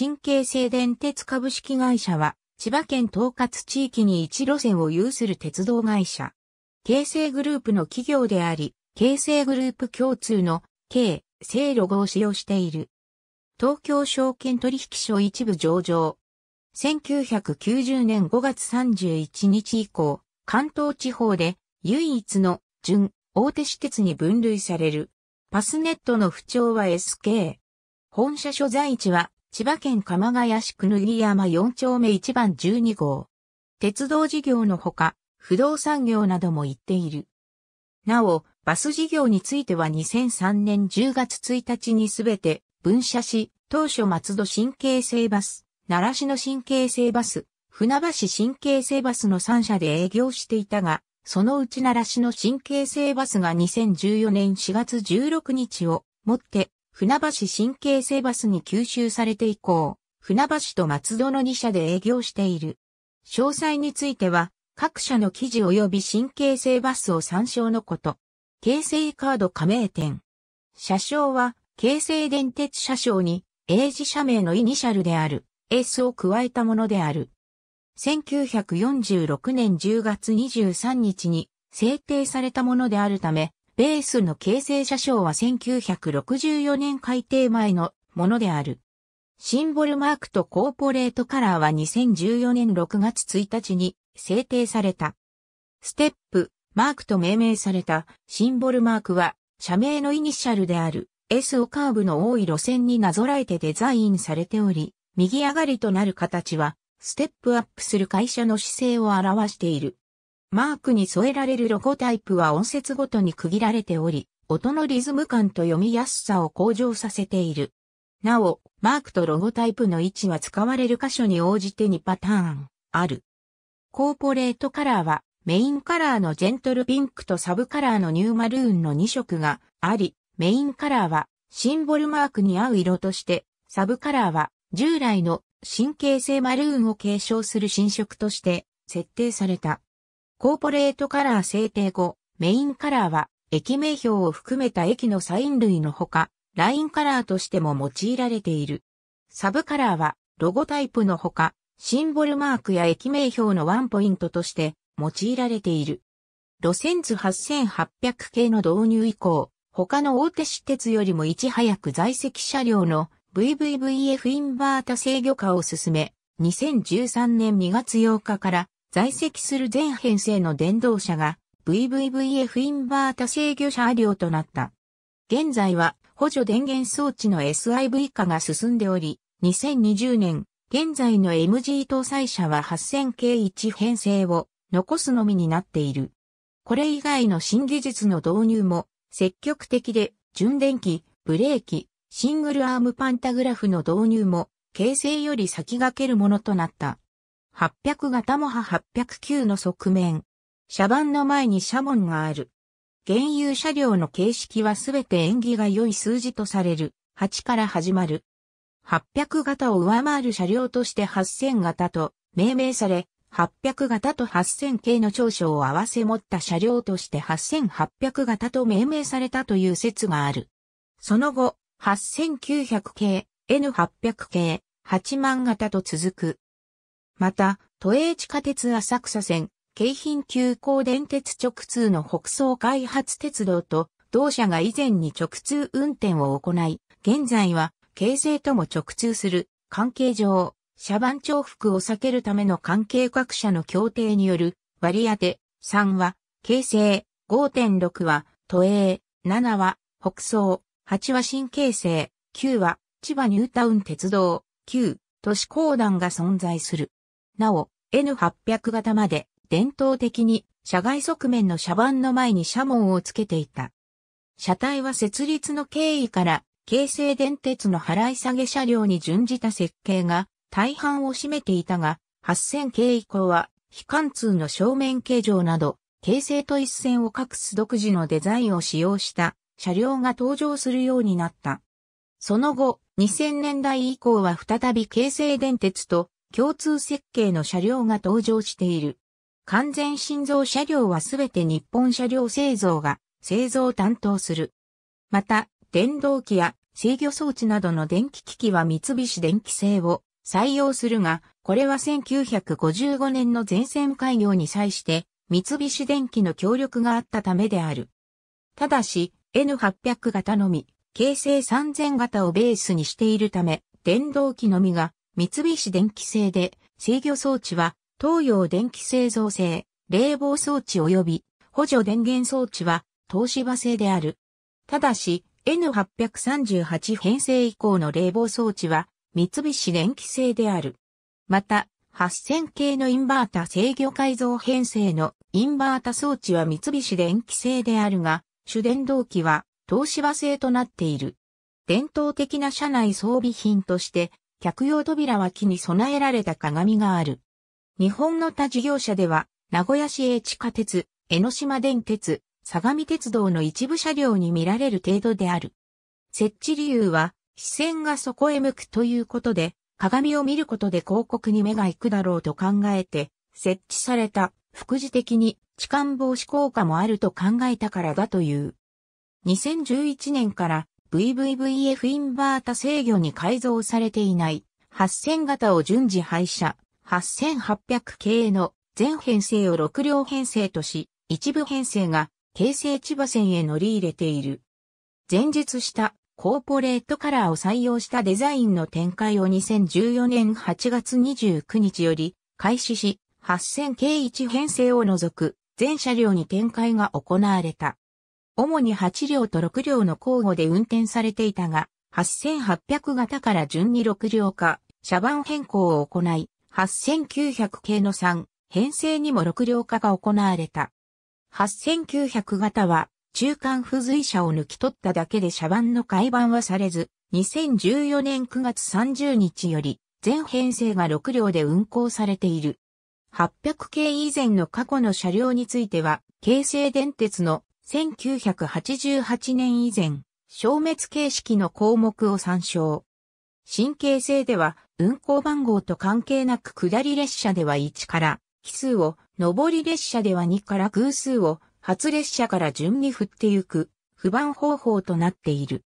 神経製電鉄株式会社は、千葉県統括地域に一路線を有する鉄道会社。京成グループの企業であり、京成グループ共通の、京、成ロゴを使用している。東京証券取引所一部上場。1990年5月31日以降、関東地方で唯一の準大手私鉄に分類される。パスネットの不調は SK。本社所在地は千葉県鎌ヶ谷市の木山4丁目1番12号。鉄道事業のほか、不動産業なども行っている。なお、バス事業については2003年10月1日にすべて分社し、当初松戸新京成バス、奈良市の新京成バス、船橋新京成バスの3社で営業していたが、そのうち奈良市の新京成バスが2014年4月16日をもって船橋新京成バスに吸収されて以降、船橋と松戸の2社で営業している。詳細については、各社の記事及び新京成バスを参照のこと。京成カード加盟店。車掌は、京成電鉄車掌に、英字社名のイニシャルである、S を加えたものである。1946年10月23日に制定されたものであるため、ベースの形成車掌は1964年改定前のものである。シンボルマークとコーポレートカラーは2014年6月1日に制定された。ステップ、マークと命名されたシンボルマークは社名のイニシャルである S をカーブの多い路線になぞらえてデザインされており、右上がりとなる形はステップアップする会社の姿勢を表している。マークに添えられるロゴタイプは音節ごとに区切られており、音のリズム感と読みやすさを向上させている。なお、マークとロゴタイプの位置は使われる箇所に応じて2パターンある。コーポレートカラーはメインカラーのジェントルピンクとサブカラーのニューマルーンの2色があり、メインカラーはシンボルマークに合う色として、サブカラーは従来の神経性マルーンを継承する新色として設定された。コーポレートカラー制定後、メインカラーは駅名標を含めた駅のサイン類のほか、ラインカラーとしても用いられている。サブカラーはロゴタイプのほか、シンボルマークや駅名標のワンポイントとして用いられている。路線図8800系の導入以降、他の大手私鉄よりもいち早く在籍車両の VVVF インバータ制御化を進め、2013年2月8日から在籍する全編成の電動車が VVVF インバータ制御車両となった。現在は補助電源装置の SIV 化が進んでおり、2020年、現在の MG 搭載車は 8000K1 編成を残すのみになっている。これ以外の新技術の導入も積極的で、純電機、ブレーキ、シングルアームパンタグラフの導入も、形成より先駆けるものとなった。800型モハ809の側面。車番の前に車門がある。現有車両の形式はすべて縁起が良い数字とされる8から始まる。800型を上回る車両として8000型と命名され、800型と8000系の長所を合わせ持った車両として8800型と命名されたという説がある。その後、8900系、N800 系、8万型と続く。また、都営地下鉄浅草線、京浜急行電鉄直通の北総開発鉄道と、同社が以前に直通運転を行い、現在は、京成とも直通する、関係上、車番重複を避けるための関係各社の協定による、割り当て、3は、京成、5.6は、都営、7は、北総、8は新京成、9は、千葉ニュータウン鉄道、9、都市公団が存在する。なお、N800 型まで伝統的に車外側面の車番の前に車門をつけていた。車体は設立の経緯から京成電鉄の払い下げ車両に準じた設計が大半を占めていたが、8000系以降は非貫通の正面形状など、京成と一線を隠す独自のデザインを使用した車両が登場するようになった。その後、2000年代以降は再び京成電鉄と共通設計の車両が登場している。完全新造車両はすべて日本車両製造が製造担当する。また、電動機や制御装置などの電気機器は三菱電機製を採用するが、これは1955年の全線開業に際して三菱電機の協力があったためである。ただし、N800 型のみ、京成3000型をベースにしているため、電動機のみが三菱電機製で、制御装置は、東洋電気製造製、冷房装置及び補助電源装置は、東芝製である。ただし、N838 編成以降の冷房装置は、三菱電機製である。また、8000系のインバータ制御改造編成のインバータ装置は三菱電機製であるが、主電動機は東芝製となっている。伝統的な車内装備品として客用扉は木に備えられた鏡がある。日本の他事業者では、名古屋市営地下鉄、江ノ島電鉄、相模鉄道の一部車両に見られる程度である。設置理由は、視線がそこへ向くということで、鏡を見ることで広告に目が行くだろうと考えて、設置された、副次的に痴漢防止効果もあると考えたからだという。2011年から VVVF インバータ制御に改造されていない8000型を順次廃車、8800系の全編成を6両編成とし、一部編成が京成千葉線へ乗り入れている。前述したコーポレートカラーを採用したデザインの展開を2014年8月29日より開始し、8000系1編成を除く全車両に展開が行われた。主に8両と6両の交互で運転されていたが、8800型から順に6両化、車番変更を行い、8900系の3、編成にも6両化が行われた。8900型は、中間付随車を抜き取っただけで車番の改版はされず、2014年9月30日より、全編成が6両で運行されている。800系以前の過去の車両については、京成電鉄の1988年以前、消滅形式の項目を参照。神経性では、運行番号と関係なく下り列車では1から奇数を、上り列車では2から偶数を、初列車から順に振ってゆく、不番方法となっている。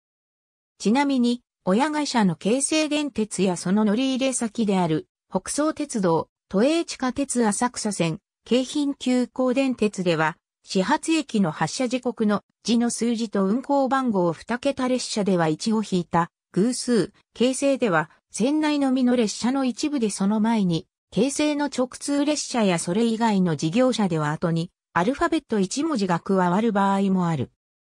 ちなみに、親会社の京成電鉄やその乗り入れ先である、北総鉄道、都営地下鉄浅草線、京浜急行電鉄では、始発駅の発車時刻の字の数字と運行番号2桁列車では1を引いた偶数、形成では線内のみの列車の一部でその前に、形成の直通列車やそれ以外の事業者では後に、アルファベット1文字が加わる場合もある。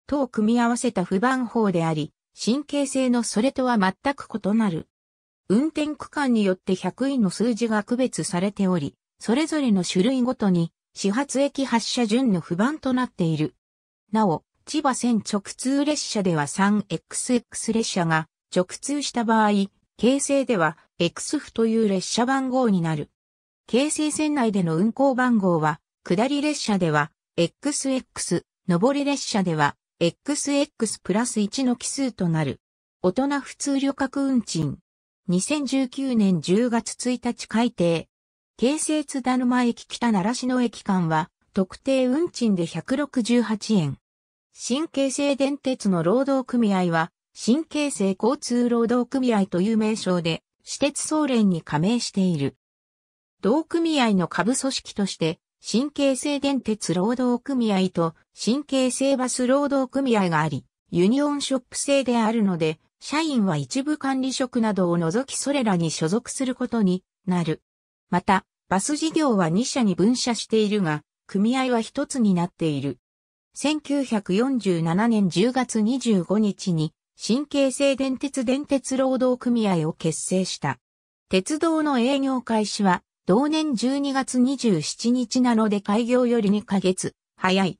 等組み合わせた不番法であり、神経性のそれとは全く異なる。運転区間によって100位の数字が区別されており、それぞれの種類ごとに始発駅発車順の不番となっている。なお、千葉線直通列車では 3XX 列車が直通した場合、京成では X 府という列車番号になる。京成線内での運行番号は、下り列車では XX、上り列車では XX プラス1の奇数となる。大人普通旅客運賃。2019年10月1日改定。京成津田沼駅北奈良市の駅間は、特定運賃で168円。新京成電鉄の労働組合は、新京成交通労働組合という名称で、私鉄総連に加盟している。同組合の下部組織として、新京成電鉄労働組合と新京成バス労働組合があり、ユニオンショップ制であるので、社員は一部管理職などを除きそれらに所属することになる。また、バス事業は2社に分社しているが、組合は一つになっている。1947年10月25日に、新京成電鉄電鉄労働組合を結成した。鉄道の営業開始は、同年12月27日なので開業より2ヶ月、早い。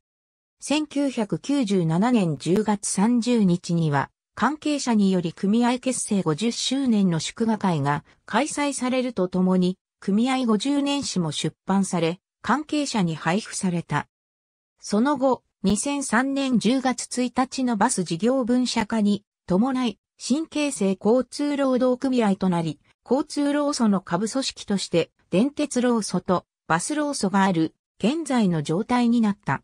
1997年10月30日には、関係者により組合結成50周年の祝賀会が開催されるとともに、組合50年史も出版され、関係者に配布された。その後、2003年10月1日のバス事業分社化に伴い、新形成交通労働組合となり、交通労組の下部組織として、電鉄労組とバス労組がある、現在の状態になった。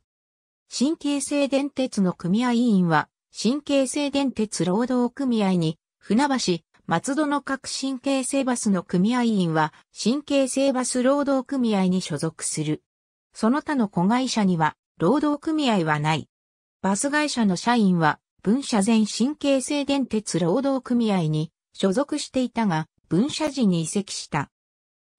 新形成電鉄の組合委員は、新形成電鉄労働組合に、船橋、松戸の各神経性バスの組合員は、神経性バス労働組合に所属する。その他の子会社には、労働組合はない。バス会社の社員は、分社前神経性電鉄労働組合に所属していたが、分社時に移籍した。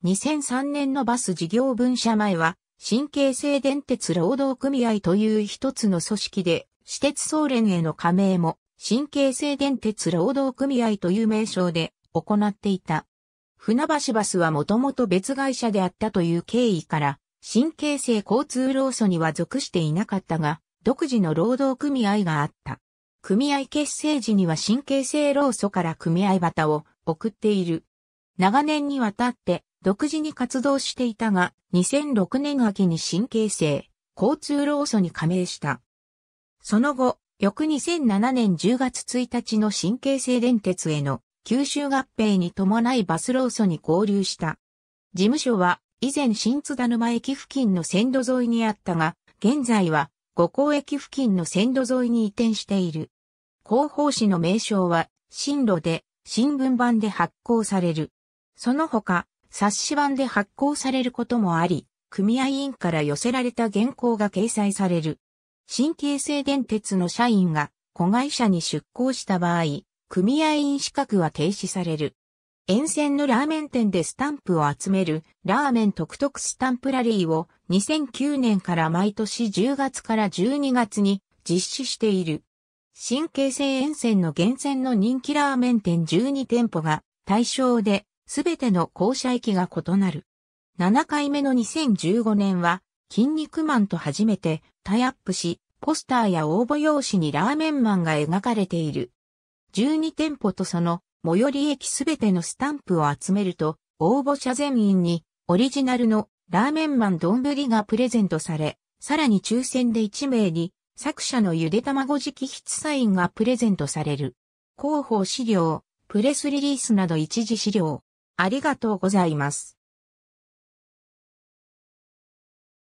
2003年のバス事業分社前は、神経性電鉄労働組合という一つの組織で、私鉄総連への加盟も神経性電鉄労働組合という名称で行っていた。船橋バスはもともと別会社であったという経緯から、神経性交通労組には属していなかったが、独自の労働組合があった。組合結成時には神経性労組から組合旗を送っている。長年にわたって独自に活動していたが、2006年秋に神経性交通労組に加盟した。その後、翌2007年10月1日の新京成電鉄への九州合併に伴いバスローソに合流した。事務所は以前新津田沼駅付近の線路沿いにあったが、現在は五港駅付近の線路沿いに移転している。広報誌の名称は進路で新聞版で発行される。その他、冊子版で発行されることもあり、組合員から寄せられた原稿が掲載される。新京成電鉄の社員が子会社に出向した場合、組合員資格は停止される。沿線のラーメン店でスタンプを集めるラーメン特特スタンプラリーを2009年から毎年10月から12月に実施している。新京成沿線の源泉の人気ラーメン店12店舗が対象で、すべての校舎駅が異なる。7回目の2015年は、筋肉マンと初めてタイアップし、ポスターや応募用紙にラーメンマンが描かれている。12店舗とその最寄り駅すべてのスタンプを集めると、応募者全員にオリジナルのラーメンマン丼がプレゼントされ、さらに抽選で1名に作者のゆで卵直筆サインがプレゼントされる。広報資料、プレスリリースなど一時資料。ありがとうございます。